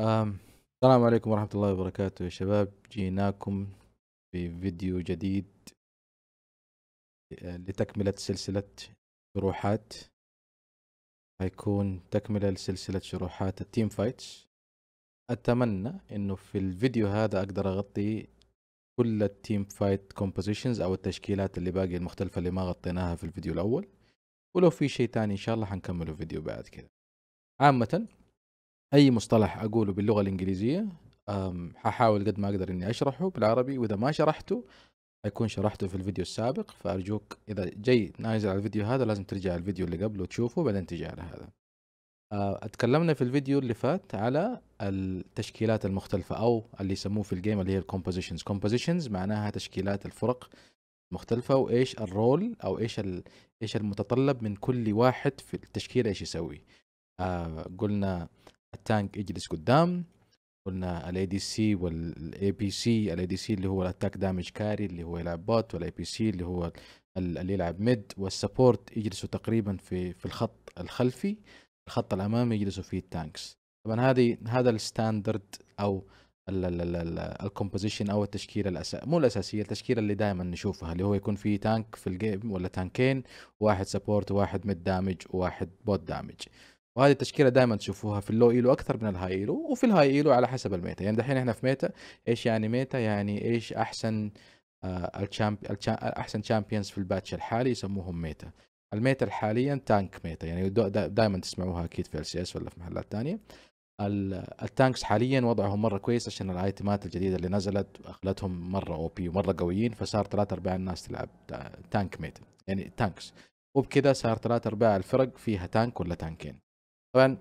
السلام عليكم ورحمة الله وبركاته يا شباب جيناكم في فيديو جديد آه، لتكملة سلسلة شروحات هيكون تكملة لسلسلة شروحات التيم فايتس أتمنى إنه في الفيديو هذا أقدر أغطي كل التيم فايت كومبوزيشنز أو التشكيلات اللي باقي المختلفة اللي ما غطيناها في الفيديو الأول ولو في شيء تاني إن شاء الله حنكمله فيديو بعد كده عامة اي مصطلح اقوله باللغه الانجليزيه أم، ححاول قد ما اقدر اني اشرحه بالعربي واذا ما شرحته حيكون شرحته في الفيديو السابق فارجوك اذا جاي نازل على الفيديو هذا لازم ترجع الفيديو اللي قبله تشوفه بعدين تجي على هذا آه، اتكلمنا في الفيديو اللي فات على التشكيلات المختلفة أو اللي يسموه في الجيم اللي هي الكومبوزيشنز كومبوزيشنز معناها تشكيلات الفرق مختلفة وإيش الرول أو إيش إيش المتطلب من كل واحد في التشكيلة إيش يسوي آه قلنا التانك يجلس قدام قلنا الاي دي سي والاي بي سي الاي دي سي اللي هو الاتاك دامج كاري اللي هو يلعب بوت والاي بي سي اللي هو اللي يلعب ميد والسبورت يجلسوا تقريبا في في الخط الخلفي الخط الامامي يجلسوا فيه التانكس طبعا هذه هذا الستاندرد او الكومبوزيشن او التشكيله الأسا... مو الاساسيه التشكيله اللي دائما نشوفها اللي هو يكون في تانك في الجيم ولا تانكين واحد سبورت واحد ميد دامج وواحد بوت دامج وهذه التشكيله دائما تشوفوها في اللو ايلو اكثر من الهاي ايلو وفي الهاي ايلو على حسب الميتا يعني دحين احنا في ميتا ايش يعني ميتا يعني ايش احسن آه الشامب... احسن شامبيونز في الباتش الحالي يسموهم ميتا الميتا حاليا تانك ميتا يعني دائما تسمعوها اكيد في ال سي اس ولا في محلات ثانيه التانكس حاليا وضعهم مره كويس عشان الايتمات الجديده اللي نزلت اخلتهم مره او بي ومره قويين فصار ثلاث ارباع الناس تلعب تانك ميتا يعني تانكس وبكذا صار ثلاث ارباع الفرق فيها تانك ولا تانكين طبعا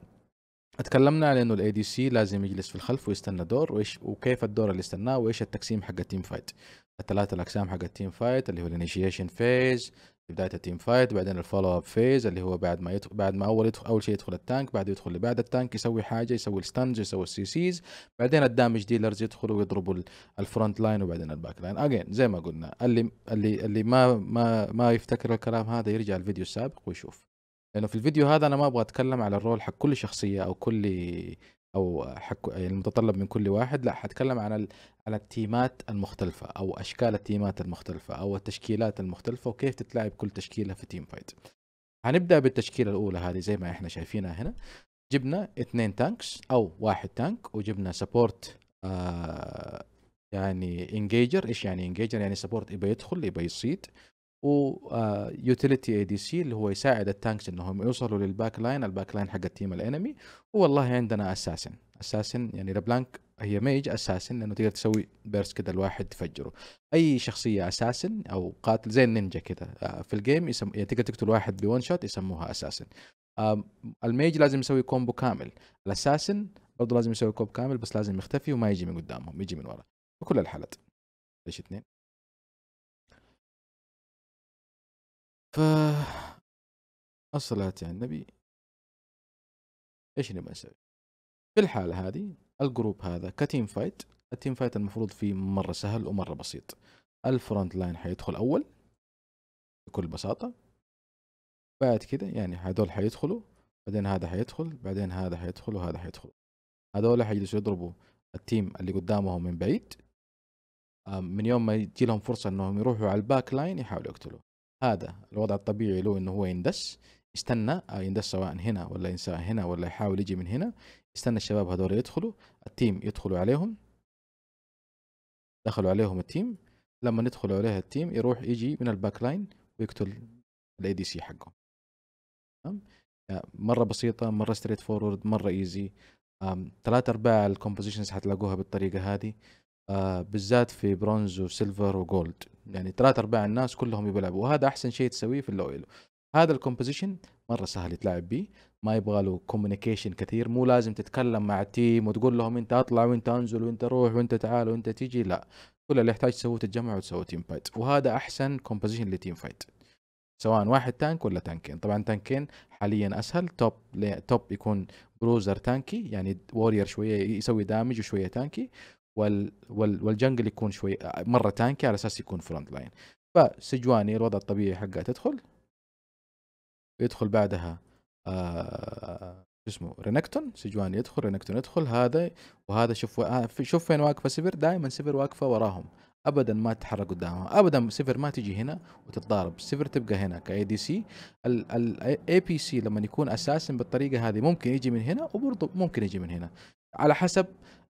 اتكلمنا على انه الاي دي سي لازم يجلس في الخلف ويستنى دور وايش وكيف الدور اللي استناه وايش التقسيم حق التيم فايت الثلاثه الاقسام حق التيم فايت اللي هو الانيشيشن فيز بدايه التيم فايت بعدين الفولو اب فيز اللي هو بعد ما يدخل بعد ما اول يدخل اول شيء يدخل التانك بعد يدخل اللي بعد التانك يسوي حاجه يسوي الستانز يسوي السي سيز بعدين الدامج ديلرز يدخلوا ويضربوا الفرونت لاين وبعدين الباك لاين اجين زي ما قلنا اللي اللي اللي ما ما ما يفتكر الكلام هذا يرجع الفيديو السابق ويشوف لانه في الفيديو هذا انا ما ابغى اتكلم على الرول حق كل شخصيه او كل او حق المتطلب من كل واحد لا حتكلم عن ال... على التيمات المختلفه او اشكال التيمات المختلفه او التشكيلات المختلفه وكيف تتلعب كل تشكيله في تيم فايت هنبدا بالتشكيله الاولى هذه زي ما احنا شايفينها هنا جبنا اثنين تانكس او واحد تانك وجبنا سبورت آه يعني انجيجر ايش يعني انجيجر يعني سبورت يبى يدخل يبى يصيد ويوتيليتي اي دي سي اللي هو يساعد التانكس انهم يوصلوا للباك لاين الباك لاين حق التيم الانمي والله عندنا اساسن اساسن يعني لبلانك هي ميج اساسن لانه تقدر تسوي بيرس كده الواحد تفجره اي شخصيه اساسن او قاتل زي النينجا كده آه، في الجيم يسم... يعني تقدر تقتل واحد بون شوت يسموها اساسن الميج لازم يسوي كومبو كامل الاساسن برضه لازم يسوي كومبو كامل بس لازم يختفي وما يجي من قدامهم يجي من ورا بكل الحالات ايش اثنين ف الصلاة على النبي ايش نبغى نسوي؟ في الحالة هذه الجروب هذا كتيم فايت التيم فايت المفروض فيه مرة سهل ومرة بسيط الفرونت لاين حيدخل أول بكل بساطة بعد كده يعني هدول حيدخلوا بعدين هذا حيدخل بعدين هذا حيدخل وهذا حيدخل هذول حيجلسوا يضربوا التيم اللي قدامهم من بعيد آه، من يوم ما يجي لهم فرصة انهم يروحوا على الباك لاين يحاولوا يقتلوه هذا الوضع الطبيعي له انه هو يندس استنى آه، يندس سواء هنا ولا ينسى هنا ولا يحاول يجي من هنا استنى الشباب هذول يدخلوا التيم يدخلوا عليهم دخلوا عليهم التيم لما ندخلوا عليها التيم يروح يجي من الباك لاين ويقتل الاي دي سي حقه تمام آه، مره بسيطه مره ستريت فورورد مره ايزي ثلاث ارباع الكومبوزيشنز حتلاقوها بالطريقه هذه آه، بالذات في برونز وسيلفر وجولد يعني ثلاث ارباع الناس كلهم يلعبوا وهذا احسن شيء تسويه في اللويلو هذا الكومبوزيشن مره سهل يتلعب بيه ما يبغى له كوميونيكيشن كثير مو لازم تتكلم مع التيم وتقول لهم انت اطلع وانت انزل وانت روح وانت تعال وانت تيجي لا كل اللي يحتاج تسويه تتجمع وتسوي تيم فايت وهذا احسن كومبوزيشن لتيم فايت سواء واحد تانك ولا تانكين طبعا تانكين حاليا اسهل توب توب يكون بروزر تانكي يعني وورير شويه يسوي دامج وشويه تانكي وال وال والجنجل يكون شوي مره تانكي على اساس يكون فرونت لاين فسجواني الوضع الطبيعي حقه تدخل يدخل بعدها آه، شو اسمه رينكتون سجواني يدخل رينكتون يدخل هذا وهذا شوف و... آه، شوف فين واقفه سيفر دائما سيفر واقفه وراهم ابدا ما تتحرك قدامها ابدا سيفر ما تجي هنا وتتضارب سيفر تبقى هنا كاي دي سي الاي بي سي لما يكون اساسا بالطريقه هذه ممكن يجي من هنا وبرضه ممكن يجي من هنا على حسب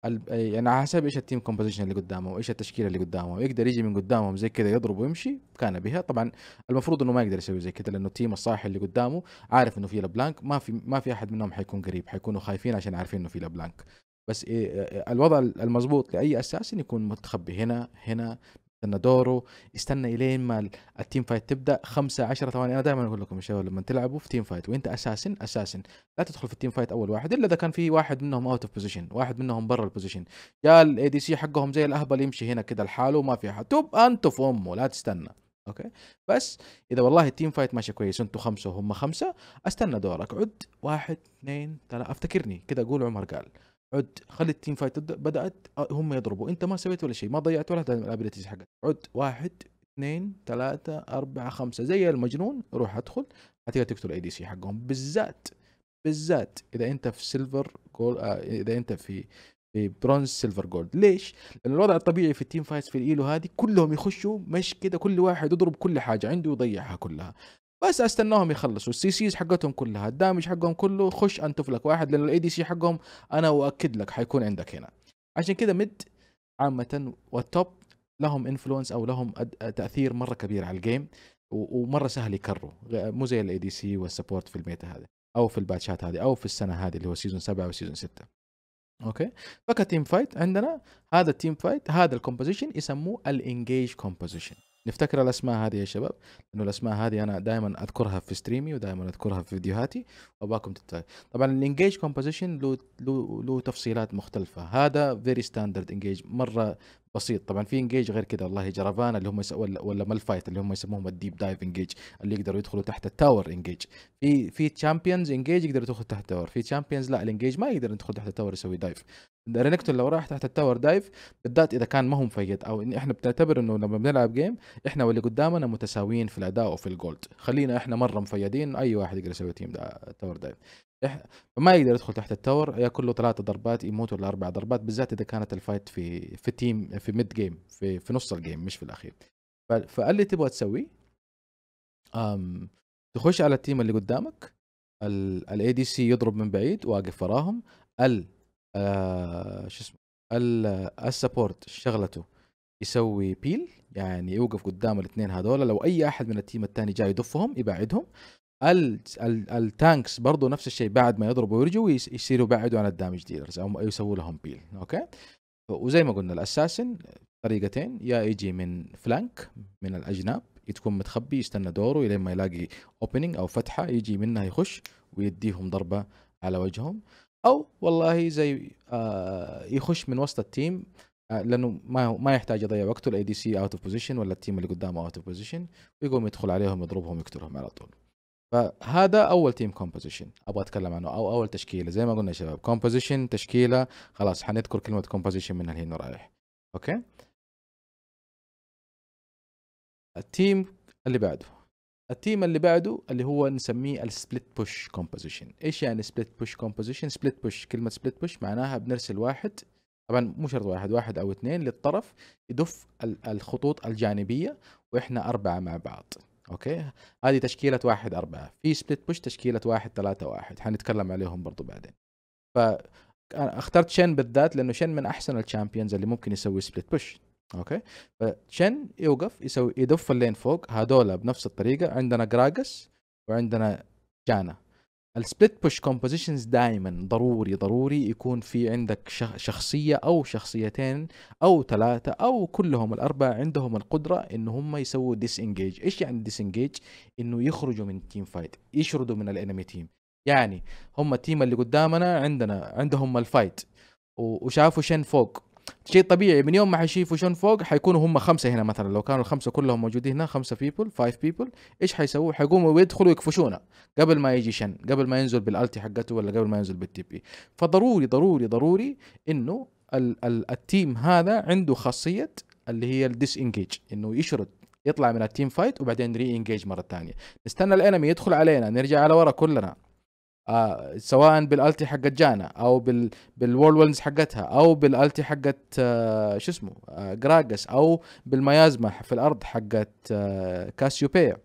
ال... يعني على حسب ايش التيم كومبوزيشن اللي قدامه وايش التشكيله اللي قدامه يقدر يجي من قدامهم زي كذا يضرب ويمشي كان بها طبعا المفروض انه ما يقدر يسوي زي كذا لانه التيم الصالح اللي قدامه عارف انه في لبلانك ما في ما في احد منهم حيكون قريب حيكونوا خايفين عشان عارفين انه في لبلانك بس إيه، إيه، الوضع المضبوط لاي اساس انه يكون متخبي هنا هنا استنى دوره استنى الين ما التيم فايت تبدا 5 10 ثواني انا دائما اقول لكم يا شباب لما تلعبوا في تيم فايت وانت اساسن اساسن لا تدخل في التيم فايت اول واحد الا اذا كان في واحد منهم اوت اوف بوزيشن واحد منهم برا البوزيشن يا الاي دي سي حقهم زي الاهبل يمشي هنا كده لحاله وما في احد توب انت في امه لا تستنى اوكي بس اذا والله التيم فايت ماشي كويس انتوا خمسه وهم خمسه استنى دورك عد واحد اثنين ثلاثه افتكرني كده اقول عمر قال عد خلي التيم فايت بدات آه، هم يضربوا انت ما سويت ولا شيء ما ضيعت ولا الابيلتيز حقك عد واحد اثنين ثلاثة أربعة خمسة زي المجنون روح ادخل حتقدر تقتل اي دي سي حقهم بالذات بالذات إذا أنت في سيلفر جول آه إذا أنت في في برونز سيلفر جولد ليش؟ لأن الوضع الطبيعي في التيم فايتس في الإيلو هذه كلهم يخشوا مش كده كل واحد يضرب كل حاجة عنده يضيعها كلها بس استناهم يخلصوا السي سيز حقتهم كلها الدامج حقهم كله خش انتف لك واحد لان الاي دي سي حقهم انا اؤكد لك حيكون عندك هنا عشان كذا ميد عامه والتوب لهم انفلونس او لهم تاثير مره كبير على الجيم ومره سهل يكروا مو زي الاي دي سي والسبورت في الميتا هذه او في الباتشات هذه او في السنه هذه اللي هو سيزون 7 وسيزون 6 اوكي فكتيم فايت عندنا هذا التيم فايت هذا الكومبوزيشن يسموه الانجيج كومبوزيشن نفتكر الاسماء هذه يا شباب لانه الاسماء هذه انا دائما اذكرها في ستريمي ودائما اذكرها في فيديوهاتي واباكم تتابعوا طبعا الانجيج كومبوزيشن له له له تفصيلات مختلفه هذا فيري ستاندرد انجيج مره بسيط طبعا في انجيج غير كذا والله جرفان اللي هم يس... ولا, مال مالفايت اللي هم يسموهم الديب دايف انجيج اللي يقدروا يدخلوا تحت التاور انجيج في في تشامبيونز انجيج يقدروا يدخلوا تحت التاور في تشامبيونز لا الانجيج ما يقدر يدخل تحت التاور يسوي دايف رينكتون لو راح تحت التاور دايف بالذات اذا كان ما هو مفيد او إن احنا بتعتبر انه لما بنلعب جيم احنا واللي قدامنا متساويين في الاداء وفي الجولد خلينا احنا مره مفيدين اي واحد يقدر يسوي تيم تاور دايف ما يقدر يدخل تحت التاور ياكل له ثلاثه ضربات يموت ولا اربع ضربات بالذات اذا كانت الفايت في في تيم في ميد جيم في في نص الجيم مش في الاخير فقال لي تبغى تسوي أم تخش على التيم اللي قدامك الاي دي سي يضرب من بعيد واقف وراهم ال آه، شو اسمه السبورت شغلته يسوي بيل يعني يوقف قدام الاثنين هذول لو اي احد من التيم الثاني جاي يدفهم يبعدهم ال ال التانكس برضه نفس الشيء بعد ما يضربوا ويرجوا يصيروا يبعدوا عن الدامج ديلرز او يسووا لهم بيل اوكي وزي ما قلنا الاساسن طريقتين يا يجي من فلانك من الاجناب تكون متخبي يستنى دوره لين ما يلاقي اوبننج او فتحه يجي منها يخش ويديهم ضربه على وجههم او والله زي آه يخش من وسط التيم آه، لانه ما ما يحتاج يضيع وقته الاي دي سي اوت اوف بوزيشن ولا التيم اللي قدامه اوت اوف بوزيشن ويقوم يدخل عليهم يضربهم يقتلهم على طول فهذا اول تيم كومبوزيشن ابغى اتكلم عنه او اول تشكيله زي ما قلنا يا شباب كومبوزيشن تشكيله خلاص حنذكر كلمه كومبوزيشن من هنا رايح اوكي التيم اللي بعده التيم اللي بعده اللي هو نسميه السبليت بوش كومبوزيشن ايش يعني سبليت بوش كومبوزيشن سبليت بوش كلمه سبليت بوش معناها بنرسل واحد طبعا مو شرط واحد واحد او اثنين للطرف يدف الخطوط الجانبيه واحنا اربعه مع بعض اوكي هذه تشكيله واحد اربعه في سبليت بوش تشكيله واحد ثلاثه واحد حنتكلم عليهم برضو بعدين ف اخترت شين بالذات لانه شين من احسن الشامبيونز اللي ممكن يسوي سبليت بوش اوكي فشن يوقف يسوي يدف اللين فوق هذولا بنفس الطريقه عندنا جراجس وعندنا جانا السبليت بوش كومبوزيشنز دائما ضروري ضروري يكون في عندك شخصيه او شخصيتين او ثلاثه او كلهم الاربعه عندهم القدره ان هم يسووا ديس انجيج ايش يعني ديس انجيج انه يخرجوا من تيم فايت يشردوا من الانمي تيم يعني هم التيم اللي قدامنا عندنا عندهم الفايت وشافوا شن فوق شيء طبيعي من يوم ما حيشوفوا فوق حيكونوا هم خمسه هنا مثلا لو كانوا الخمسه كلهم موجودين هنا خمسه بيبل فايف بيبل ايش حيسووا؟ حيقوموا ويدخلوا يكفشونا قبل ما يجي شن قبل ما ينزل بالالتي حقته ولا قبل ما ينزل بالتي بي فضروري ضروري ضروري انه ال ال التيم هذا عنده خاصيه اللي هي الديس انجيج انه يشرد يطلع من التيم فايت وبعدين ري انجيج مره ثانيه نستنى الانمي يدخل علينا نرجع على ورا كلنا آه سواء بالالتي حقت جانا او بال بالوول ويلز حقتها او بالالتي حقت آه شو اسمه آه جراجس او بالميازما في الارض حقت آه كاسيوبيا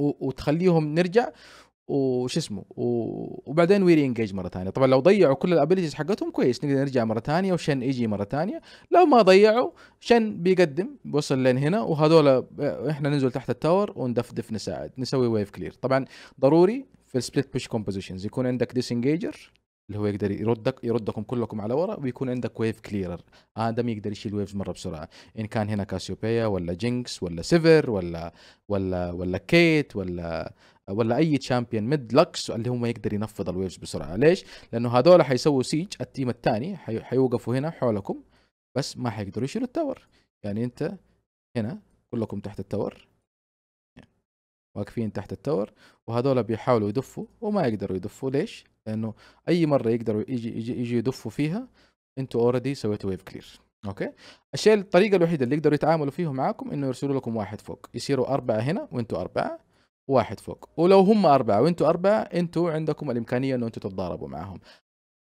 وتخليهم نرجع وش اسمه وبعدين وي انجيج مره ثانيه طبعا لو ضيعوا كل الابيلتيز حقتهم كويس نقدر نرجع مره ثانيه وشن يجي مره ثانيه لو ما ضيعوا شن بيقدم بوصل لين هنا وهذول آه، احنا ننزل تحت التاور وندفدف نساعد نسوي ويف كلير طبعا ضروري في السبليت بوش كومبوزيشنز يكون عندك ديسنجيجر اللي هو يقدر يردك يردكم كلكم على ورا ويكون عندك ويف كليرر ادم يقدر يشيل ويفز مره بسرعه ان كان هنا كاسيوبيا ولا جينكس ولا سيفر ولا ولا ولا كيت ولا ولا اي تشامبيون ميد لكس اللي هم يقدر ينفض الويفز بسرعه ليش لانه هذول حيسووا سيج التيم الثاني حيوقفوا هنا حولكم بس ما حيقدروا يشيلوا التاور يعني انت هنا كلكم تحت التاور واقفين تحت التور وهذول بيحاولوا يدفوا وما يقدروا يدفوا ليش؟ لانه اي مره يقدروا يجي يجي, يجي يدفوا فيها انتوا اوريدي سويتوا ويف كلير اوكي الشيء الطريقه الوحيده اللي يقدروا يتعاملوا فيها معاكم انه يرسلوا لكم واحد فوق يصيروا اربعه هنا وانتوا اربعه واحد فوق ولو هم اربعه وانتوا اربعه انتوا عندكم الامكانيه انه انتوا تتضاربوا معاهم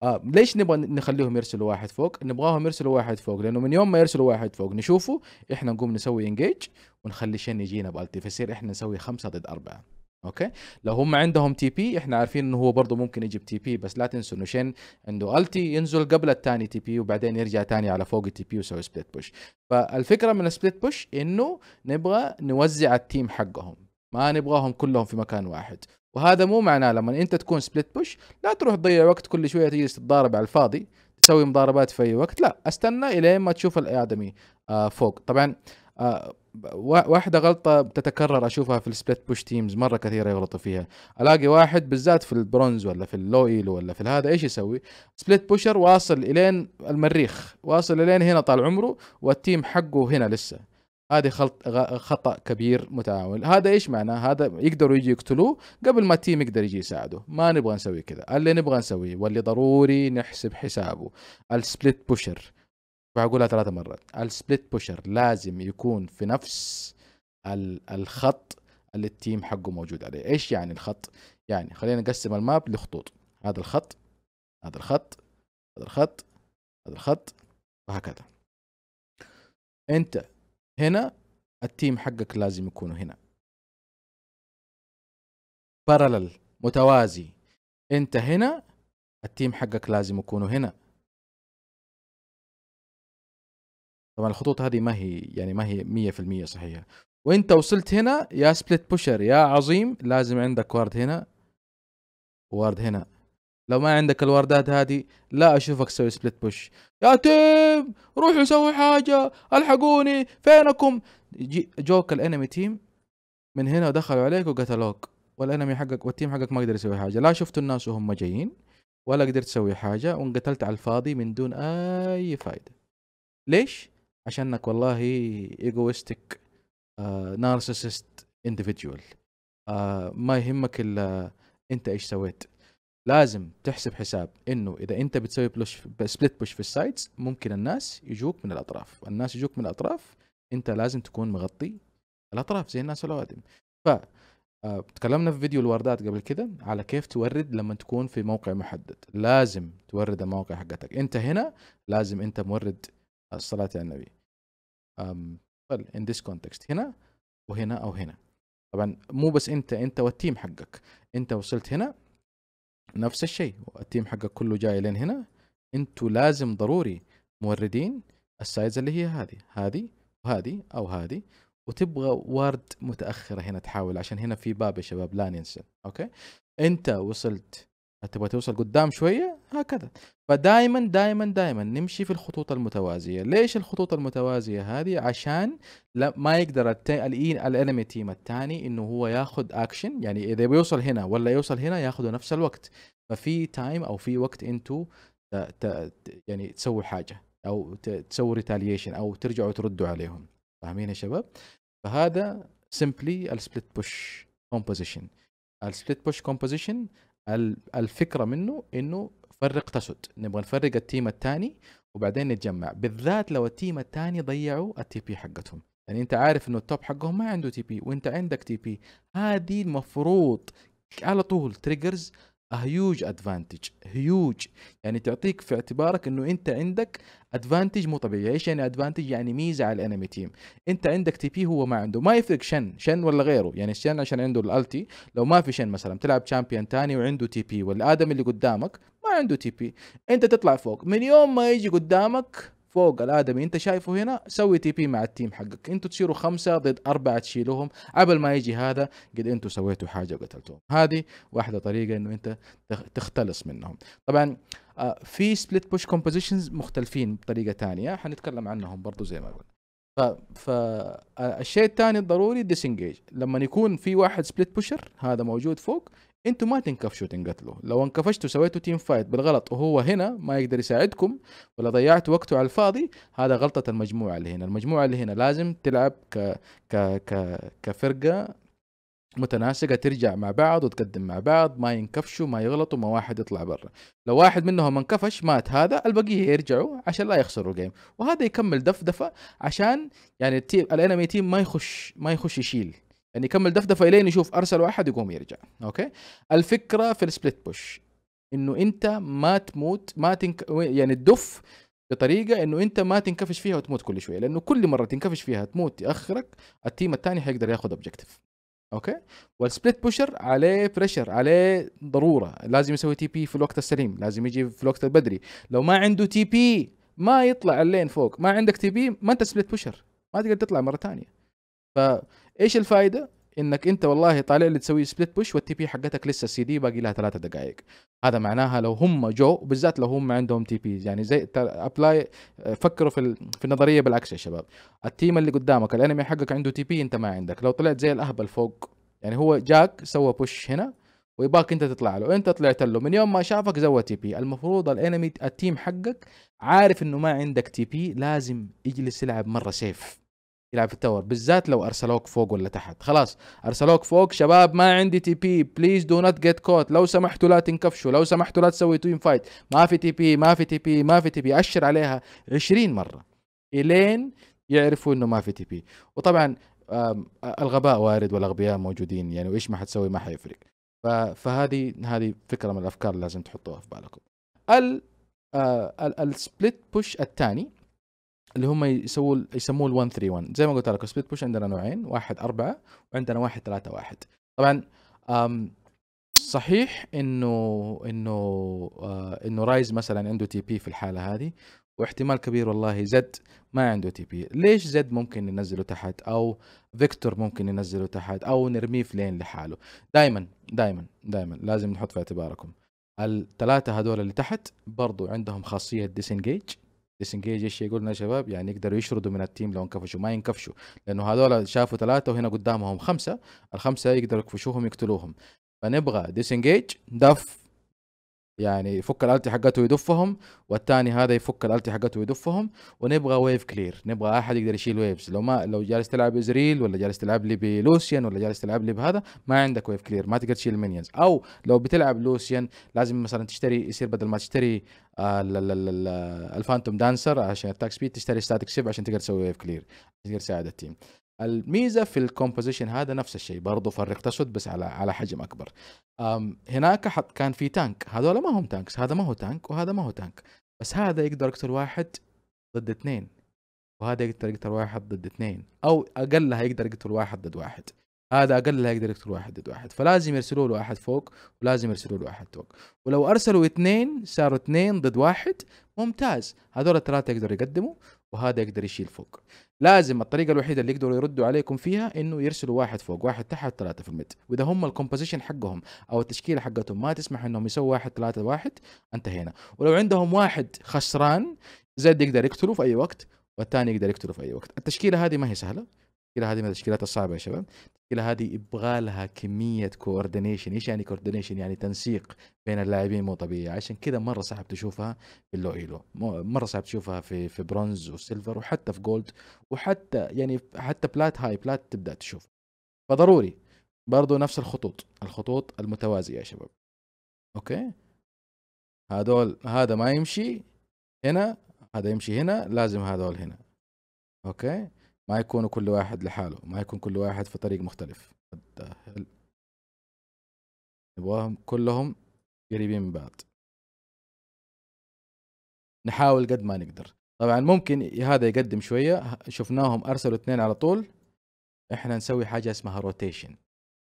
آه ليش نبغى نخليهم يرسلوا واحد فوق؟ نبغاهم يرسلوا واحد فوق لانه من يوم ما يرسلوا واحد فوق نشوفه احنا نقوم نسوي انجيج ونخلي شن يجينا بالتي فيصير احنا نسوي خمسه ضد اربعه اوكي لو هم عندهم تي بي احنا عارفين انه هو برضه ممكن يجيب تي بي بس لا تنسوا انه شين عنده التي ينزل قبل الثاني تي بي وبعدين يرجع ثاني على فوق التي بي ويسوي سبليت بوش فالفكره من السبليت بوش انه نبغى نوزع التيم حقهم ما نبغاهم كلهم في مكان واحد وهذا مو معناه لما انت تكون سبليت بوش لا تروح تضيع وقت كل شويه تجلس تتضارب على الفاضي تسوي مضاربات في اي وقت لا استنى الين ما تشوف الادمي آه، فوق طبعا آه، واحده غلطه تتكرر اشوفها في السبليت بوش تيمز مره كثيره يغلطوا فيها الاقي واحد بالذات في البرونز ولا في اللو ايلو ولا في هذا ايش يسوي سبليت بوشر واصل الين المريخ واصل الين هنا طال عمره والتيم حقه هنا لسه هذه خلط خطا كبير متعاون هذا ايش معناه هذا يقدروا يجي يقتلوه قبل ما التيم يقدر يجي يساعده ما نبغى نسوي كذا اللي نبغى نسويه واللي ضروري نحسب حسابه السبليت بوشر بقولها ثلاث مرات السبليت بوشر لازم يكون في نفس الخط اللي التيم حقه موجود عليه ايش يعني الخط يعني خلينا نقسم الماب لخطوط هذا الخط هذا الخط هذا الخط هذا الخط وهكذا انت هنا التيم حقك لازم يكونوا هنا بارلل متوازي انت هنا التيم حقك لازم يكونوا هنا طبعا الخطوط هذه ما هي يعني ما هي 100% صحيحه وانت وصلت هنا يا سبليت بوشر يا عظيم لازم عندك وارد هنا وارد هنا لو ما عندك الوردات هذه لا اشوفك تسوي سبليت بوش يا تيم روحوا سووا حاجه الحقوني فينكم جوك الانمي تيم من هنا دخلوا عليك وقتلوك والانمي حقك والتيم حقك ما قدر يسوي حاجه لا شفتوا الناس وهم جايين ولا قدرت تسوي حاجه وانقتلت على الفاضي من دون اي فايده ليش عشانك والله ايجوستيك نارسيسست اندفيديوال ما يهمك الا انت ايش سويت لازم تحسب حساب انه اذا انت بتسوي بلوش سبليت بوش في السايتس ممكن الناس يجوك من الاطراف الناس يجوك من الاطراف انت لازم تكون مغطي الاطراف زي الناس الاوادم ف آه، تكلمنا في فيديو الواردات قبل كده على كيف تورد لما تكون في موقع محدد لازم تورد المواقع حقتك انت هنا لازم انت مورد آه، الصلاة على النبي well in this context هنا وهنا او هنا طبعا مو بس انت انت والتيم حقك انت وصلت هنا نفس الشيء التيم حقك كله جاي لين هنا انتوا لازم ضروري موردين السايز اللي هي هذه هذه وهذه او هذه وتبغى وارد متاخره هنا تحاول عشان هنا في باب يا شباب لا ننسى اوكي انت وصلت تبغى توصل قدام شويه هكذا فدائما دائما دائما نمشي في الخطوط المتوازيه ليش الخطوط المتوازيه هذه عشان ما يقدر التي... الانمي تيم الثاني انه هو ياخذ اكشن يعني اذا بيوصل هنا ولا يوصل هنا ياخذوا نفس الوقت ففي تايم او في وقت انتو ت... ت... يعني تسووا حاجه او ت... تسووا ريتاليشن او ترجعوا تردوا عليهم فاهمين يا شباب فهذا سيمبلي السبليت بوش كومبوزيشن السبليت بوش كومبوزيشن الفكره منه انه فرق تسد نبغى نفرق التيم الثاني وبعدين نتجمع بالذات لو التيم الثاني ضيعوا التي بي حقتهم يعني انت عارف انه التوب حقهم ما عنده تي بي وانت عندك تي بي هذه المفروض على طول تريجرز هيوج ادفانتج هيوج يعني تعطيك في اعتبارك انه انت عندك ادفانتج مو طبيعي ايش يعني ادفانتج يعني ميزه على الانمي تيم انت عندك تي بي هو ما عنده ما يفرق شن شن ولا غيره يعني شن عشان عنده الالتي لو ما في شن مثلا تلعب شامبيون تاني وعنده تي بي والادم اللي قدامك ما عنده تي بي انت تطلع فوق من يوم ما يجي قدامك فوق الادمي انت شايفه هنا سوي تي بي مع التيم حقك انتوا تصيروا خمسه ضد اربعه تشيلوهم قبل ما يجي هذا قد انتوا سويتوا حاجه وقتلتوهم هذه واحده طريقه انه انت تختلص منهم طبعا آه، في سبليت بوش كومبوزيشنز مختلفين بطريقه ثانيه حنتكلم عنهم برضو زي ما قلنا فالشيء آه، الثاني الضروري ديسنجيج لما يكون في واحد سبليت بوشر هذا موجود فوق انتوا ما تنكفشوا تنقتلوا لو انكفشتوا سويتوا تيم فايت بالغلط وهو هنا ما يقدر يساعدكم ولا ضيعت وقته على الفاضي هذا غلطه المجموعه اللي هنا المجموعه اللي هنا لازم تلعب ك ك ك كفرقه متناسقة ترجع مع بعض وتقدم مع بعض ما ينكفشوا ما يغلطوا ما واحد يطلع برا لو واحد منهم انكفش مات هذا البقية يرجعوا عشان لا يخسروا الجيم وهذا يكمل دفدفة عشان يعني التيم الانمي تيم ما يخش ما يخش يشيل يعني يكمل دفدفه الين يشوف ارسل واحد يقوم يرجع اوكي الفكره في السبليت بوش انه انت ما تموت ما تنك... يعني الدف بطريقه انه انت ما تنكفش فيها وتموت كل شويه لانه كل مره تنكفش فيها تموت ياخرك التيم الثاني حيقدر ياخذ اوبجيكتيف اوكي والسبليت بوشر عليه بريشر عليه ضروره لازم يسوي تي بي في الوقت السليم لازم يجي في الوقت البدري لو ما عنده تي بي ما يطلع اللين فوق ما عندك تي بي ما انت سبليت بوشر ما تقدر تطلع مره ثانيه ف ايش الفائده انك انت والله طالع لي تسوي سبليت بوش والتي بي حقتك لسه السي دي باقي لها ثلاثة دقائق هذا معناها لو هم جو بالذات لو هم عندهم تي بيز يعني زي ابلاي آه، فكروا في في النظريه بالعكس يا شباب التيم اللي قدامك الانمي حقك عنده تي بي انت ما عندك لو طلعت زي الاهبل فوق يعني هو جاك سوى بوش هنا ويباك انت تطلع له انت طلعت له من يوم ما شافك زوى تي بي المفروض الانمي التيم حقك عارف انه ما عندك تي بي لازم يجلس يلعب مره سيف يلعب في التاور بالذات لو ارسلوك فوق ولا تحت خلاص ارسلوك فوق شباب ما عندي تي بي بليز دو نوت جيت كوت لو سمحتوا لا تنكفشوا لو سمحتوا لا تسوي توين فايت ما في تي بي ما في تي بي ما في تي بي اشر عليها 20 مره الين يعرفوا انه ما في تي بي وطبعا الغباء وارد والاغبياء موجودين يعني وايش ما حتسوي ما حيفرق فهذه هذه فكره من الافكار اللي لازم تحطوها في بالكم ال آه، السبليت بوش الثاني اللي هم يسووا يسموه ال 1 3 1 زي ما قلت لك سبليت بوش عندنا نوعين واحد أربعة وعندنا واحد ثلاثة واحد طبعا صحيح انه انه آه، انه رايز مثلا عنده تي بي في الحاله هذه واحتمال كبير والله زد ما عنده تي بي ليش زد ممكن ننزله تحت او فيكتور ممكن ينزله تحت او نرميه في لين لحاله دائما دائما دائما لازم نحط في اعتباركم الثلاثه هذول اللي تحت برضو عندهم خاصيه ديسنجيج ديسنجيج ايش يقول لنا يا شباب يعني يقدروا يشردوا من التيم لو انكفشوا ما ينكفشوا لانه هذول شافوا ثلاثه وهنا قدامهم خمسه الخمسه يقدروا يكفشوهم يقتلوهم فنبغى ديسنجيج دف يعني يفك الالتي حقته ويدفهم والثاني هذا يفك الالتي حقته ويدفهم ونبغى ويف كلير نبغى احد يقدر يشيل ويفز لو ما لو جالس تلعب ازريل ولا جالس تلعب لي بلوسيان ولا جالس تلعب لي بهذا ما عندك ويف كلير ما تقدر تشيل المينيونز او لو بتلعب لوسيان لازم مثلا تشتري يصير بدل ما تشتري آه، الفانتوم دانسر عشان التاك سبيد تشتري ستاتيك سيف عشان تقدر تسوي ويف كلير تقدر تساعد التيم الميزه في الكومبوزيشن هذا نفس الشيء برضه فرق تسود بس على على حجم اكبر هناك كان في تانك هذول ما هم تانكس هذا ما هو تانك وهذا ما هو تانك بس هذا يقدر يقتل واحد ضد اثنين وهذا يقدر يقتل واحد ضد اثنين او اقلها يقدر يقتل واحد ضد واحد هذا اقلها يقدر يقتل واحد ضد واحد فلازم يرسلوا له واحد فوق ولازم يرسلوا له واحد فوق ولو ارسلوا اثنين صاروا اثنين ضد واحد ممتاز هذول الثلاثه يقدروا يقدموا وهذا يقدر يشيل فوق لازم الطريقه الوحيده اللي يقدروا يردوا عليكم فيها انه يرسلوا واحد فوق واحد تحت ثلاثه في الميد واذا هم الكومبوزيشن حقهم او التشكيله حقتهم ما تسمح انهم يسووا واحد ثلاثه واحد انتهينا ولو عندهم واحد خسران زد يقدر يقتله في اي وقت والثاني يقدر يقتله في اي وقت التشكيله هذه ما هي سهله التشكيله هذه من التشكيلات الصعبه يا شباب التشكيله هذه يبغى لها كميه كوردينيشن ايش يعني كوردينيشن يعني تنسيق بين اللاعبين مو طبيعي عشان كذا مره صعب تشوفها في اللو ايلو مره صعب تشوفها في في برونز وسيلفر وحتى في جولد وحتى يعني حتى بلات هاي بلات تبدا تشوف فضروري برضو نفس الخطوط الخطوط المتوازيه يا شباب اوكي هذول هذا ما يمشي هنا هذا يمشي هنا لازم هذول هنا اوكي ما يكونوا كل واحد لحاله ما يكون كل واحد في طريق مختلف نبغاهم كلهم قريبين من بعض نحاول قد ما نقدر طبعا ممكن هذا يقدم شويه شفناهم ارسلوا اثنين على طول احنا نسوي حاجه اسمها روتيشن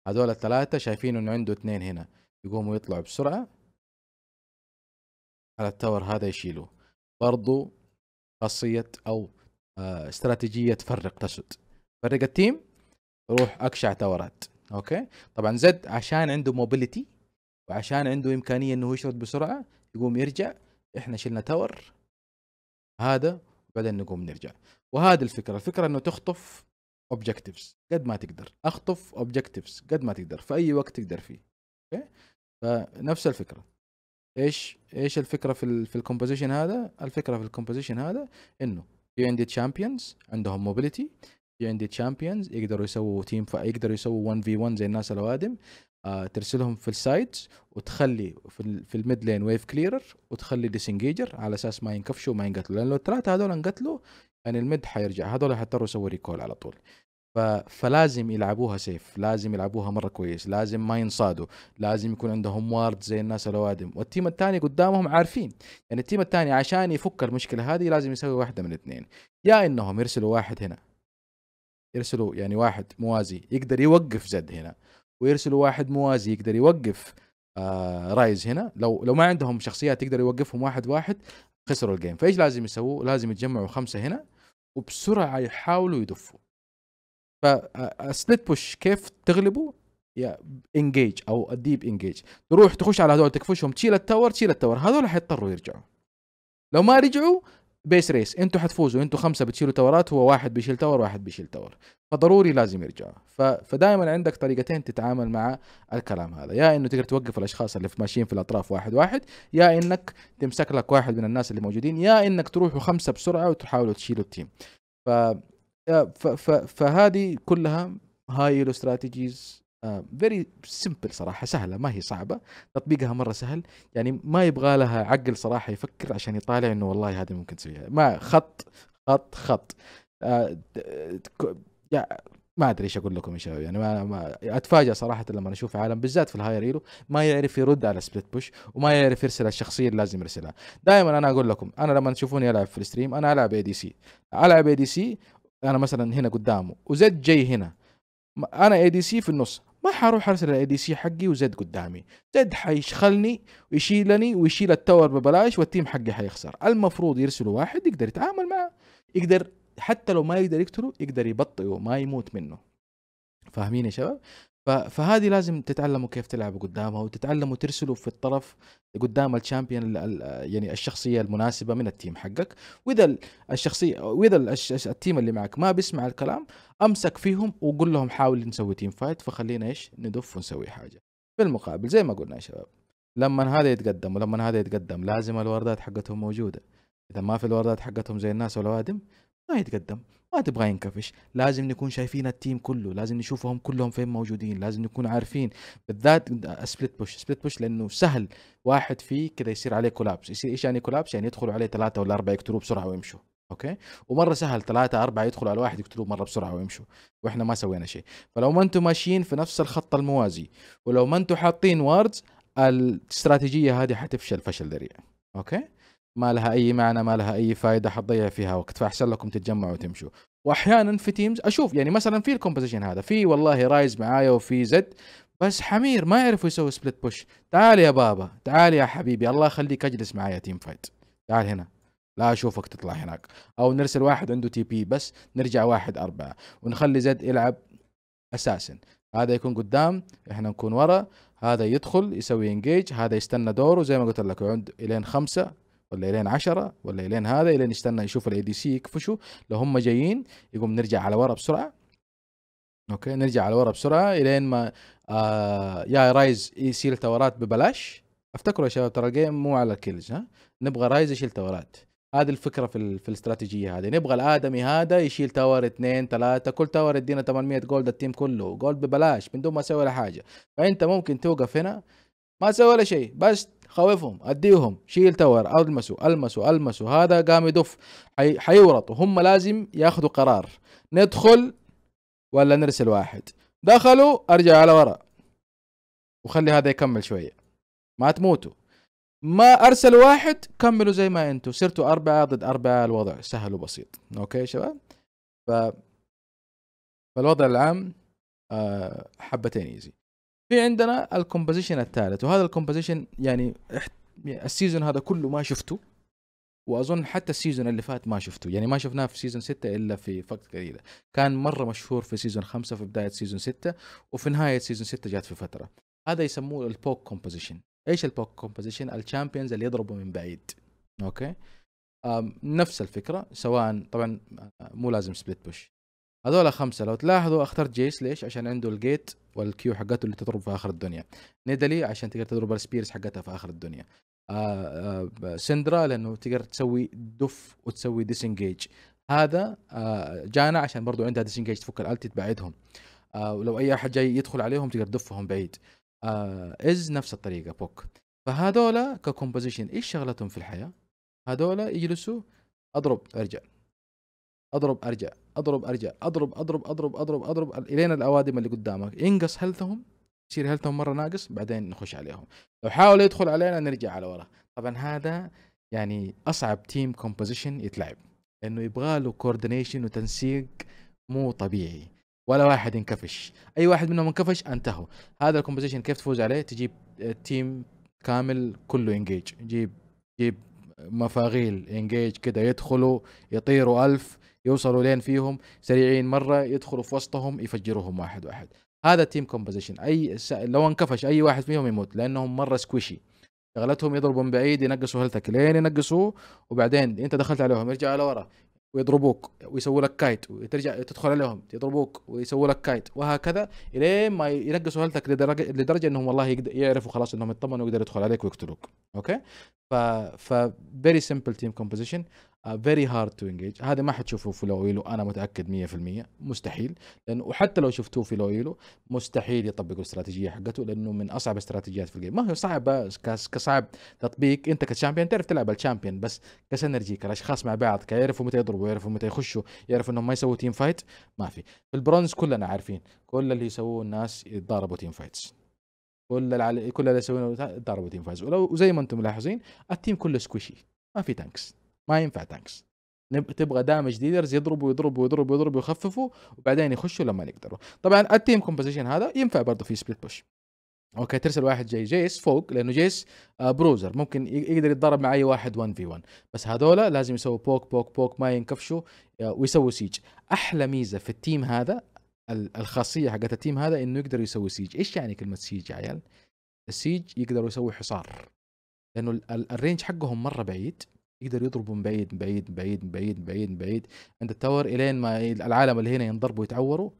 هذول الثلاثه شايفين انه عنده اثنين هنا يقوموا يطلعوا بسرعه على التور هذا يشيلوه برضو خاصيه او استراتيجيه تفرق تسد فرق التيم روح اقشع تورات اوكي طبعا زد عشان عنده موبيليتي وعشان عنده امكانيه انه يشرد بسرعه يقوم يرجع احنا شلنا تاور هذا وبعدين نقوم نرجع وهذه الفكره الفكره انه تخطف اوبجكتيفز قد ما تقدر اخطف اوبجكتيفز قد ما تقدر في اي وقت تقدر فيه اوكي فنفس الفكره ايش ايش الفكره في الـ في الكومبوزيشن هذا الفكره في الكومبوزيشن هذا انه في عندي تشامبيونز عندهم موبيليتي في عندي تشامبيونز يقدروا يسووا تيم يقدروا يسووا 1 في 1 زي الناس الاوادم آه ترسلهم في السايدز وتخلي في, في الميد لين ويف كليرر وتخلي ديسنجيجر على اساس ما ينكفشوا وما ينقتلوا لان لو الثلاثه هذول انقتلوا يعني الميد حيرجع هذول حيضطروا يسووا ريكول على طول ف... فلازم يلعبوها سيف لازم يلعبوها مره كويس لازم ما ينصادوا لازم يكون عندهم وارد زي الناس الاوادم والتيم الثاني قدامهم عارفين يعني التيم الثاني عشان يفك المشكله هذه لازم يسوي واحده من اثنين يا انهم يرسلوا واحد هنا يرسلوا يعني واحد موازي يقدر يوقف زد هنا ويرسلوا واحد موازي يقدر يوقف آه رايز هنا لو لو ما عندهم شخصيات تقدر يوقفهم واحد واحد خسروا الجيم فايش لازم يسووا لازم يتجمعوا خمسه هنا وبسرعه يحاولوا يدفوا فسبليت بوش آه، آه، كيف تغلبه؟ يا انجيج او الديب انجيج تروح تخش على هذول تكفشهم تشيل التاور تشيل التاور هذول حيضطروا يرجعوا لو ما رجعوا بيس ريس انتوا حتفوزوا انتوا خمسه بتشيلوا تورات هو واحد بيشيل تور واحد بيشيل تور فضروري لازم يرجعوا ف... فدائما عندك طريقتين تتعامل مع الكلام هذا يا انه تقدر توقف الاشخاص اللي ماشيين في الاطراف واحد واحد يا انك تمسك لك واحد من الناس اللي موجودين يا انك تروحوا خمسه بسرعه وتحاولوا تشيلوا التيم ف فهذه كلها هاي استراتيجيز فيري آه، سمبل صراحه سهله ما هي صعبه تطبيقها مره سهل يعني ما يبغى لها عقل صراحه يفكر عشان يطالع انه والله هذه ممكن تسويها ما خط خط خط آه، ما ادري ايش اقول لكم يا شباب يعني ما, ما اتفاجئ صراحه لما اشوف عالم بالذات في الهاير ايلو ما يعرف يرد على سبليت بوش وما يعرف يرسل الشخصيه اللي لازم يرسلها دائما انا اقول لكم انا لما تشوفوني العب في الستريم انا العب اي دي سي العب اي دي سي انا مثلا هنا قدامه وزد جاي هنا انا اي دي سي في النص ما حروح ارسل الاي دي سي حقي وزد قدامي زد حيشخلني ويشيلني ويشيل التور ببلاش والتيم حقي حيخسر المفروض يرسلوا واحد يقدر يتعامل معه يقدر حتى لو ما يقدر يقتله يقدر يبطئه ما يموت منه فاهمين يا شباب فهذه لازم تتعلموا كيف تلعبوا قدامها وتتعلموا ترسلوا في الطرف قدام الشامبيون يعني الشخصيه المناسبه من التيم حقك واذا الشخصيه واذا التيم اللي معك ما بيسمع الكلام امسك فيهم وقول لهم حاول نسوي تيم فايت فخلينا ايش ندف ونسوي حاجه في المقابل زي ما قلنا يا شباب لما هذا يتقدم ولما هذا يتقدم لازم الوردات حقتهم موجوده اذا ما في الوردات حقتهم زي الناس والوادم ما يتقدم ما تبغى ينكفش لازم نكون شايفين التيم كله لازم نشوفهم كلهم فين موجودين لازم نكون عارفين بالذات سبليت بوش سبليت بوش لانه سهل واحد فيه كذا يصير عليه كولابس يصير ايش يعني كولابس يعني يدخلوا عليه ثلاثه ولا اربعه يقتلوه بسرعه ويمشوا اوكي ومره سهل ثلاثة أربعة يدخلوا على واحد يقتلوه مرة بسرعة ويمشوا واحنا ما سوينا شيء فلو ما انتم ماشيين في نفس الخط الموازي ولو ما انتم حاطين واردز الاستراتيجية هذه حتفشل فشل ذريع اوكي ما لها اي معنى ما لها اي فائده حتضيع فيها وقت فاحسن لكم تتجمعوا وتمشوا واحيانا في تيمز اشوف يعني مثلا في الكومبوزيشن هذا في والله رايز معايا وفي زد بس حمير ما يعرف يسوي سبليت بوش تعال يا بابا تعال يا حبيبي الله يخليك اجلس معايا تيم فايت تعال هنا لا اشوفك تطلع هناك او نرسل واحد عنده تي بي بس نرجع واحد اربعه ونخلي زد يلعب اساسا هذا يكون قدام احنا نكون ورا هذا يدخل يسوي انجيج هذا يستنى دوره زي ما قلت لك عند الين خمسه ولا الين 10 ولا الين هذا الين يستنى يشوف الاي دي سي يكفشوا لو هم جايين يقوم نرجع على ورا بسرعه اوكي نرجع على ورا بسرعه الين ما آه يا رايز يشيل تورات ببلاش افتكروا يا شباب ترى الجيم مو على الكيلز ها نبغى رايز يشيل تورات هذه الفكره في ال... في الاستراتيجيه هذه نبغى الادمي هذا يشيل تاور اثنين ثلاثه كل تاور يدينا 800 جولد التيم كله جولد ببلاش من دون ما اسوي ولا حاجه فانت ممكن توقف هنا ما تسوي ولا شيء بس خوفهم اديهم شيل تور المسوا المسوا المسوا هذا قام يدف حيورط وهم لازم ياخذوا قرار ندخل ولا نرسل واحد دخلوا ارجع على ورا وخلي هذا يكمل شويه ما تموتوا ما ارسل واحد كملوا زي ما انتم صرتوا أربعة ضد أربعة الوضع سهل وبسيط اوكي شباب ف فالوضع العام آه، حبتين يزي في عندنا الكومبوزيشن الثالث وهذا الكومبوزيشن يعني, يعني السيزون هذا كله ما شفته واظن حتى السيزون اللي فات ما شفته يعني ما شفناه في سيزون 6 الا في فتره قليله كان مره مشهور في سيزون 5 في بدايه سيزون 6 وفي نهايه سيزون 6 جات في فتره هذا يسموه البوك كومبوزيشن ايش البوك كومبوزيشن الشامبيونز اللي يضربوا من بعيد اوكي نفس الفكره سواء طبعا آه، مو لازم سبليت بوش هذول خمسه لو تلاحظوا اخترت جيس ليش عشان عنده الجيت والكيو حقته اللي تضرب في اخر الدنيا نيدلي عشان تقدر تضرب السبيرز حقتها في اخر الدنيا آه آه سندرا لانه تقدر تسوي دف وتسوي ديسنجيج هذا آه جانا عشان برضو عندها ديسنجيج تفك الالتي تبعدهم آه، ولو اي احد جاي يدخل عليهم تقدر تدفهم بعيد از آه، نفس الطريقه بوك فهذولا ككومبوزيشن ايش شغلتهم في الحياه؟ هذولا يجلسوا اضرب ارجع اضرب ارجع اضرب ارجع اضرب اضرب اضرب اضرب اضرب الين الاوادم اللي قدامك ينقص هيلثهم يصير هيلثهم مره ناقص بعدين نخش عليهم لو طيب، حاول يدخل علينا نرجع على ورا طبعا هذا يعني اصعب تيم كومبوزيشن يتلعب لانه يبغى له كوردينيشن وتنسيق مو طبيعي ولا واحد ينكفش اي واحد منهم انكفش انتهوا هذا الكومبوزيشن كيف تفوز عليه تجيب تيم كامل كله انجيج جيب جيب مفاغيل انجيج كده يدخلوا يطيروا ألف يوصلوا لين فيهم سريعين مرة يدخلوا في وسطهم يفجروهم واحد واحد هذا تيم كومبوزيشن اي لو انكفش اي واحد فيهم يموت لانهم مرة سكويشي شغلتهم يضربوا من بعيد ينقصوا هيلثك لين ينقصوه وبعدين انت دخلت عليهم يرجع لورا ويضربوك ويسووا لك كايت وترجع تدخل عليهم يضربوك ويسووا لك كايت وهكذا الين ما ينقصوا هيلثك لدرجه لدرجه انهم والله يعرفوا خلاص انهم يطمنوا ويقدروا يدخل عليك ويقتلوك اوكي ف ف فيري سمبل تيم كومبوزيشن فيري هارد تو انجيج هذا ما حتشوفوه في لويلو انا متاكد 100% مستحيل لانه وحتى لو شفتوه في لويلو مستحيل يطبقوا الاستراتيجيه حقته لانه من اصعب استراتيجيات في الجيم ما هو صعبه كصعب تطبيق انت كشامبيون تعرف تلعب الشامبيون بس كسنرجي كالاشخاص مع بعض كيعرفوا متى يضربوا يعرفوا متى يخشوا يعرفوا انهم ما يسووا تيم فايت ما في في البرونز كلنا عارفين كل اللي يسووه الناس يتضاربوا تيم فايتس كل اللي كل اللي يسوونه يتضاربوا تيم فايتس ولو زي ما انتم ملاحظين التيم كله سكوشي ما في تانكس ما ينفع تانكس تبغى دامج ديلرز يضربوا يضربوا يضربوا يضربوا يخففوا وبعدين يخشوا لما يقدروا طبعا التيم كومبوزيشن هذا ينفع برضه في سبليت بوش اوكي ترسل واحد جاي جيس فوق لانه جيس بروزر آه، ممكن يقدر يتضارب مع اي واحد 1 في 1 بس هذولا لازم يسووا بوك بوك بوك ما ينكفشوا آه، ويسووا سيج احلى ميزه في التيم هذا الخاصيه حقت التيم هذا انه يقدر يسوي سيج ايش يعني كلمه سيج يا عيال السيج يقدروا يسوي حصار لانه الرينج حقهم مره بعيد يقدر يضربه من بعيد من بعيد من بعيد من بعيد من بعيد من بعيد عند التاور الين ما العالم اللي هنا ينضربوا ويتعوروا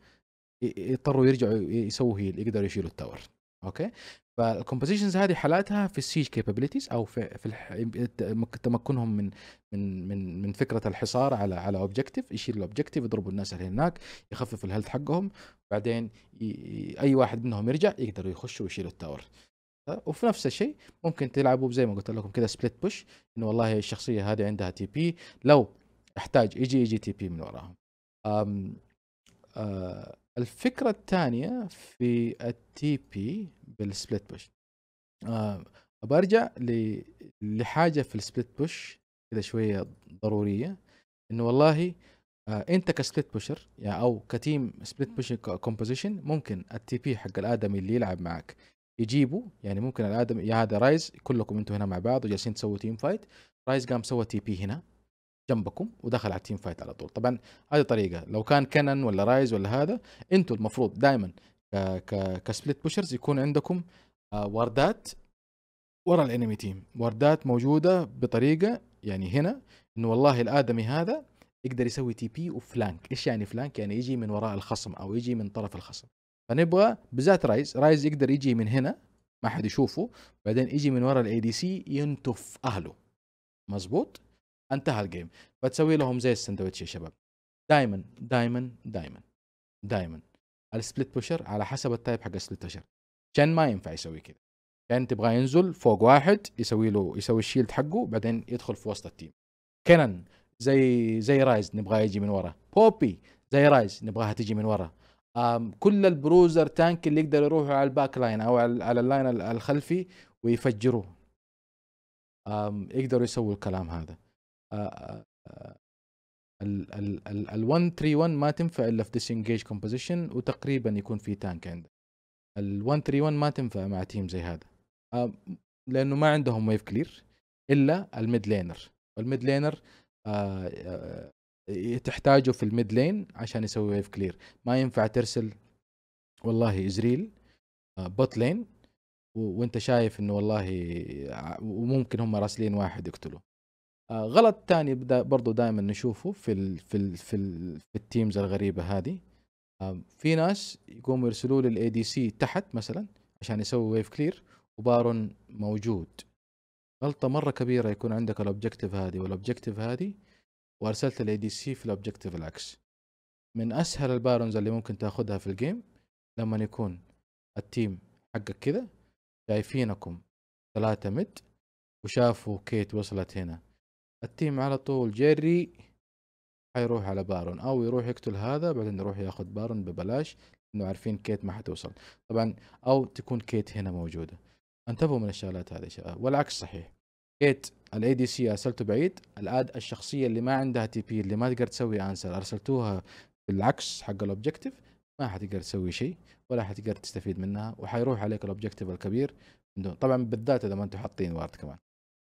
يضطروا يرجعوا يسووا هيل يقدروا يشيلوا التاور اوكي فالكومبوزيشنز هذه حالاتها في السيج كابابيلتيز او في, في تمكنهم من من من من فكره الحصار على على اوبجيكتيف يشيل الاوبجيكتيف يضربوا الناس اللي هناك يخفف الهيلث حقهم بعدين ي... اي واحد منهم يرجع يقدروا يخشوا ويشيلوا التاور وفي نفس الشيء ممكن تلعبوا زي ما قلت لكم كذا سبليت بوش انه والله الشخصيه هذه عندها تي بي لو احتاج يجي يجي تي بي من وراهم أم أه الفكره الثانيه في التي بي بالسبليت بوش أه برجع لحاجه في السبليت بوش كذا شويه ضروريه انه والله آه انت كسبليت بوشر يعني او كتيم سبليت بوشر كومبوزيشن ممكن التي بي حق الادمي اللي يلعب معك يجيبوا يعني ممكن الادم يا هذا رايز كلكم انتم هنا مع بعض وجالسين تسووا تيم فايت رايز قام سوى تي بي هنا جنبكم ودخل على التيم فايت على طول طبعا هذه طريقه لو كان كنن ولا رايز ولا هذا انتم المفروض دائما كسبليت بوشرز يكون عندكم آه، وردات ورا الانمي تيم وردات موجوده بطريقه يعني هنا انه والله الادمي هذا يقدر يسوي تي بي وفلانك ايش يعني فلانك يعني يجي من وراء الخصم او يجي من طرف الخصم فنبغى بالذات رايز رايز يقدر يجي من هنا ما حد يشوفه بعدين يجي من ورا الاي دي سي ينتف اهله مزبوط انتهى الجيم فتسوي لهم زي السندوتش يا شباب دائما دائما دائما دائما السبليت بوشر على حسب التايب حق السبليت بوشر كان ما ينفع يسوي كذا كان تبغى ينزل فوق واحد يسوي له يسوي الشيلد حقه بعدين يدخل في وسط التيم كنن زي زي رايز نبغاه يجي من ورا بوبي زي رايز نبغاها تجي من ورا كل البروزر تانك اللي يقدر يروحوا على الباك لاين او على اللاين الخلفي ويفجروه يقدروا يسووا الكلام هذا ال ال ال ال 131 ما تنفع الا في ديسنجيج كومبوزيشن وتقريبا يكون في تانك عنده ال 131 ما تنفع مع تيم زي هذا لانه ما عندهم ويف كلير الا الميد لينر الميد لينر تحتاجه في الميد لين عشان يسوي ويف كلير ما ينفع ترسل والله ازريل بوت آه، لين وانت شايف انه والله آه، وممكن هم راسلين واحد يقتله آه، غلط تاني برضو دائما نشوفه في الـ في الـ في, الـ في التيمز الغريبه هذه في ناس يقوموا يرسلوا لي الاي دي سي تحت مثلا عشان يسوي ويف كلير وبارون موجود غلطه مره كبيره يكون عندك الاوبجكتيف هذه والاوبجكتيف هذه وارسلت الاي دي سي في الاوبجكتيف العكس من اسهل البارونز اللي ممكن تاخدها في الجيم لما يكون التيم حقك كذا شايفينكم ثلاثة مد وشافوا كيت وصلت هنا التيم على طول جيري حيروح على بارون او يروح يقتل هذا بعدين يروح ياخذ بارون ببلاش انه عارفين كيت ما حتوصل طبعا او تكون كيت هنا موجوده انتبهوا من الشغلات هذه والعكس صحيح كيت الاي دي سي ارسلته بعيد الاد الشخصيه اللي ما عندها تي بي اللي ما تقدر تسوي انسر ارسلتوها بالعكس حق الاوبجكتيف ما حتقدر تسوي شيء ولا حتقدر تستفيد منها وحيروح عليك الاوبجكتيف الكبير من دون طبعا بالذات اذا ما انتم حاطين وارد كمان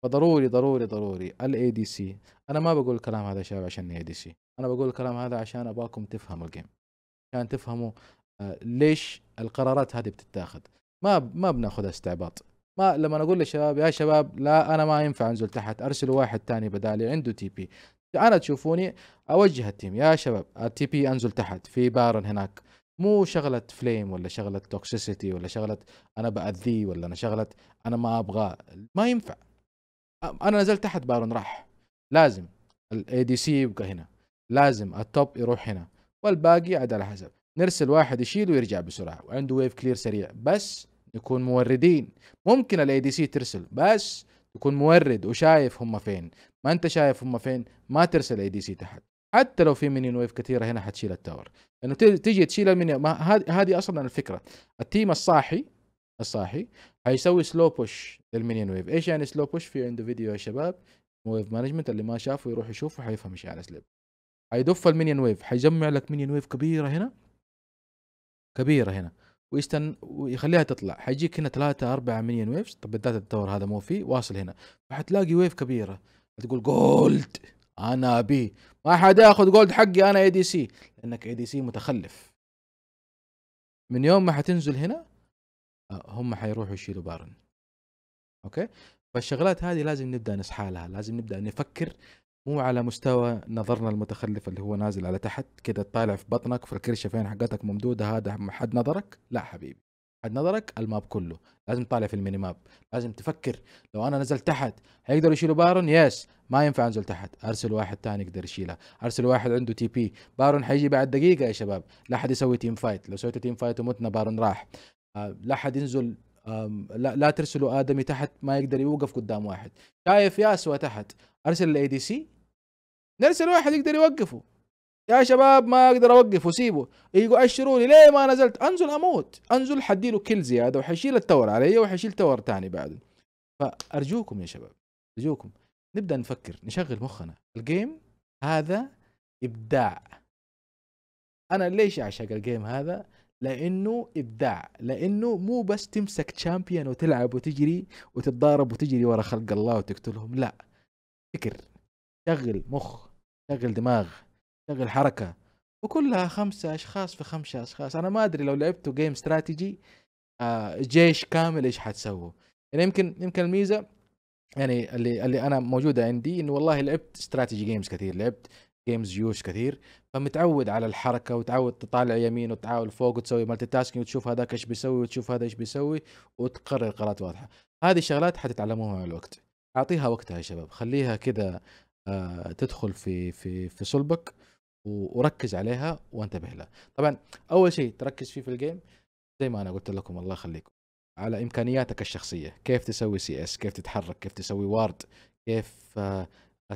فضروري ضروري ضروري الاي دي سي انا ما بقول الكلام هذا شباب عشان اي دي سي انا بقول الكلام هذا عشان ابغاكم تفهموا الجيم عشان تفهموا آه، ليش القرارات هذه بتتاخذ ما ما بناخذها استعباط ما لما اقول للشباب يا شباب لا انا ما ينفع انزل تحت ارسلوا واحد ثاني بدالي عنده تي بي انا تشوفوني اوجه التيم يا شباب التي بي انزل تحت في بارن هناك مو شغلة فليم ولا شغلة توكسيسيتي ولا شغلة أنا بأذيه ولا أنا شغلة أنا ما ابغى ما ينفع أنا نزلت تحت بارون راح لازم الاي دي سي يبقى هنا لازم التوب يروح هنا والباقي عاد على حسب نرسل واحد يشيل ويرجع بسرعة وعنده ويف كلير سريع بس نكون موردين ممكن الاي دي سي ترسل بس تكون مورد وشايف هم فين ما انت شايف هم فين ما ترسل اي دي سي تحت حتى لو في مينيون ويف كثيره هنا حتشيل التاور لانه يعني تيجي تشيل المينيون هذه اصلا الفكره التيم الصاحي الصاحي حيسوي سلو بوش للمينيون ويف ايش يعني سلو بوش في عنده فيديو يا شباب ويف مانجمنت اللي ما شافه يروح يشوفه حيفهم ايش يعني سليب حيدف المينيون ويف حيجمع لك مينيون ويف كبيره هنا كبيره هنا ويستن ويخليها تطلع حيجيك هنا ثلاثة أربعة مليون ويفز طب بالذات الدور هذا مو فيه واصل هنا فحتلاقي ويف كبيرة تقول جولد انا ابي ما حد ياخذ جولد حقي انا اي دي سي لانك اي دي سي متخلف من يوم ما حتنزل هنا آه، هم حيروحوا يشيلوا بارن اوكي فالشغلات هذه لازم نبدا نسحالها لازم نبدا نفكر مو على مستوى نظرنا المتخلف اللي هو نازل على تحت كده طالع في بطنك في الكرشه فين حقتك ممدوده هذا حد نظرك لا حبيبي حد نظرك الماب كله لازم تطالع في الميني ماب لازم تفكر لو انا نزلت تحت هيقدر يشيلوا بارون يس ما ينفع انزل تحت ارسل واحد ثاني يقدر يشيلها ارسل واحد عنده تي بي بارون حيجي بعد دقيقه يا شباب لا حد يسوي تيم فايت لو سويت تيم فايت ومتنا بارون راح آه لا حد ينزل لا, لا ترسلوا ادمي تحت ما يقدر يوقف قدام واحد شايف ياسوى تحت ارسل الاي دي سي نرسل واحد يقدر يوقفه يا شباب ما اقدر اوقفه سيبه يقول اشروا لي ليه ما نزلت انزل اموت انزل له كل زياده وحيشيل التور علي وحيشيل تور ثاني بعده فارجوكم يا شباب ارجوكم نبدا نفكر نشغل مخنا الجيم هذا ابداع انا ليش اعشق الجيم هذا لانه ابداع لانه مو بس تمسك تشامبيون وتلعب وتجري وتتضارب وتجري ورا خلق الله وتقتلهم لا فكر شغل مخ شغل دماغ شغل حركه وكلها خمسة أشخاص في خمسة أشخاص أنا ما أدري لو لعبتوا جيم استراتيجي جيش كامل إيش حتسووا يعني يمكن يمكن الميزة يعني اللي اللي أنا موجودة عندي إنه والله لعبت استراتيجي جيمز كثير لعبت جيمز جيوش كثير فمتعود على الحركة وتعود تطالع يمين وتعاول فوق وتسوي مالتي تاسكينج وتشوف هذاك إيش بيسوي وتشوف هذا إيش بيسوي وتقرر قرارات واضحة هذه الشغلات حتتعلموها مع الوقت اعطيها وقتها يا شباب خليها كذا آه، تدخل في في في صلبك وركز عليها وانتبه لها طبعا اول شيء تركز فيه في الجيم زي ما انا قلت لكم الله يخليكم على امكانياتك الشخصيه كيف تسوي سي اس كيف تتحرك كيف تسوي وارد كيف آه،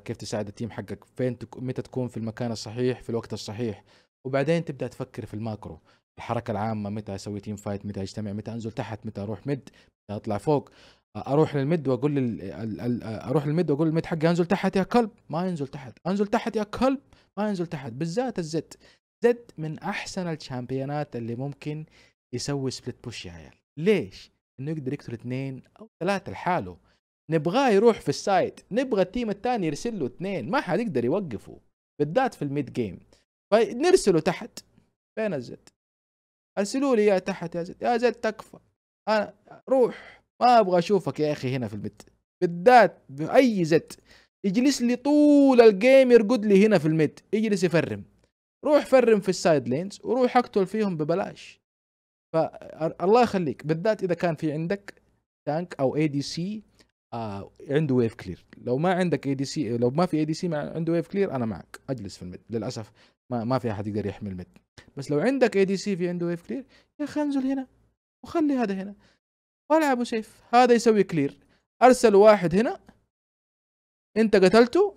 كيف تساعد التيم حقك فين تك... متى تكون في المكان الصحيح في الوقت الصحيح وبعدين تبدا تفكر في الماكرو الحركه العامه متى اسوي تيم فايت متى اجتمع متى انزل تحت متى اروح مد متى اطلع فوق اروح للمد واقول اروح للمد واقول للمد حقي انزل تحت يا كلب ما ينزل تحت انزل تحت يا كلب ما ينزل تحت بالذات الزد زد من احسن الشامبيونات اللي ممكن يسوي سبليت بوش يا عيال ليش انه يقدر يقتل اثنين او ثلاثه لحاله نبغاه يروح في السايد نبغى التيم الثاني يرسل له اثنين ما حد يقدر يوقفه بالذات في الميد جيم فنرسله تحت فين الزد ارسلوا لي يا تحت يا زد يا زد تكفى انا روح ما ابغى اشوفك يا اخي هنا في الميد بالذات باي زد اجلس لي طول الجيم يرقد لي هنا في الميد اجلس يفرم روح فرم في السايد لينز وروح اقتل فيهم ببلاش فالله يخليك بالذات اذا كان في عندك تانك او اي دي سي عنده ويف كلير لو ما عندك اي دي سي لو ما في اي دي سي عنده ويف كلير انا معك اجلس في الميد للاسف ما ما في احد يقدر يحمي الميد بس لو عندك اي دي سي في عنده ويف كلير يا اخي انزل هنا وخلي هذا هنا ولا ابو سيف هذا يسوي كلير ارسل واحد هنا انت قتلته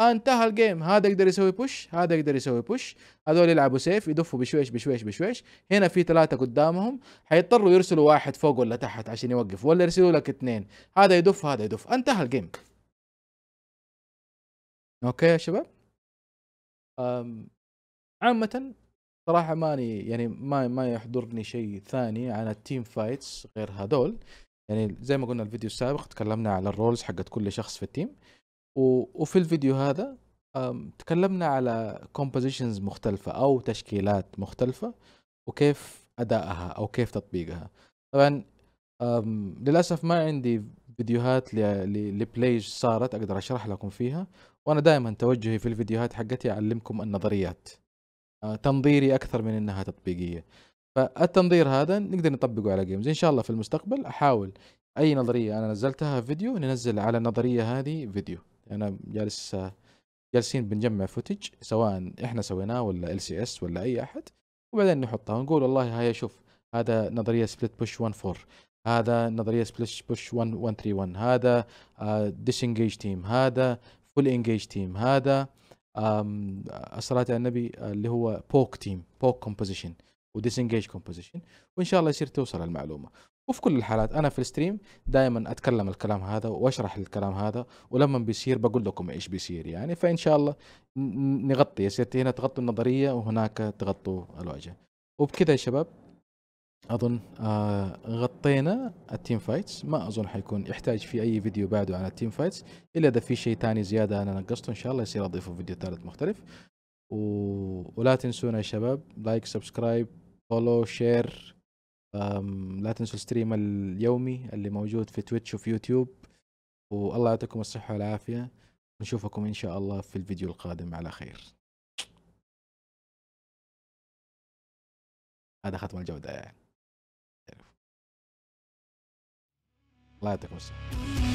انتهى الجيم هذا يقدر يسوي بوش هذا يقدر يسوي بوش هذول يلعبوا سيف يدفوا بشويش بشويش بشويش هنا في ثلاثة قدامهم حيضطروا يرسلوا واحد فوق ولا تحت عشان يوقف ولا يرسلوا لك اثنين هذا يدف هذا يدف انتهى الجيم اوكي يا شباب عامة صراحه ماني يعني ما ما يحضرني شيء ثاني عن التيم فايتس غير هذول يعني زي ما قلنا الفيديو السابق تكلمنا على الرولز حقت كل شخص في التيم وفي الفيديو هذا تكلمنا على كومبوزيشنز مختلفة أو تشكيلات مختلفة وكيف أدائها أو كيف تطبيقها طبعا للأسف ما عندي فيديوهات لبلايز صارت أقدر أشرح لكم فيها وأنا دائما توجهي في الفيديوهات حقتي أعلمكم النظريات آه، تنظيري اكثر من انها تطبيقيه فالتنظير هذا نقدر نطبقه على جيمز ان شاء الله في المستقبل احاول اي نظريه انا نزلتها فيديو ننزل على النظريه هذه فيديو انا جالس جالسين بنجمع فوتج سواء احنا سويناه ولا ال سي اس ولا اي احد وبعدين نحطها ونقول والله هيا شوف هذا نظريه سبليت بوش 1 4 هذا نظريه سبليت بوش 1 1 3 1 هذا ديسنجيج آه، تيم هذا فول انجيج تيم هذا الصلاه على النبي آه، اللي هو بوك تيم بوك كومبوزيشن انجيج كومبوزيشن وان شاء الله يصير توصل المعلومه وفي كل الحالات انا في الستريم دائما اتكلم الكلام هذا واشرح الكلام هذا ولما بيصير بقول لكم ايش بيصير يعني فان شاء الله نغطي يصير هنا تغطوا النظريه وهناك تغطوا الواجهه وبكذا يا شباب اظن آه غطينا التيم فايتس ما اظن حيكون يحتاج في اي فيديو بعده عن التيم فايتس الا اذا في شيء ثاني زياده انا نقصته ان شاء الله يصير اضيفه فيديو ثالث مختلف و... ولا تنسونا يا شباب لايك سبسكرايب فولو شير لا تنسوا الستريم اليومي اللي موجود في تويتش وفي يوتيوب والله يعطيكم الصحه والعافيه نشوفكم ان شاء الله في الفيديو القادم على خير هذا ختم الجوده يعني Lá até você.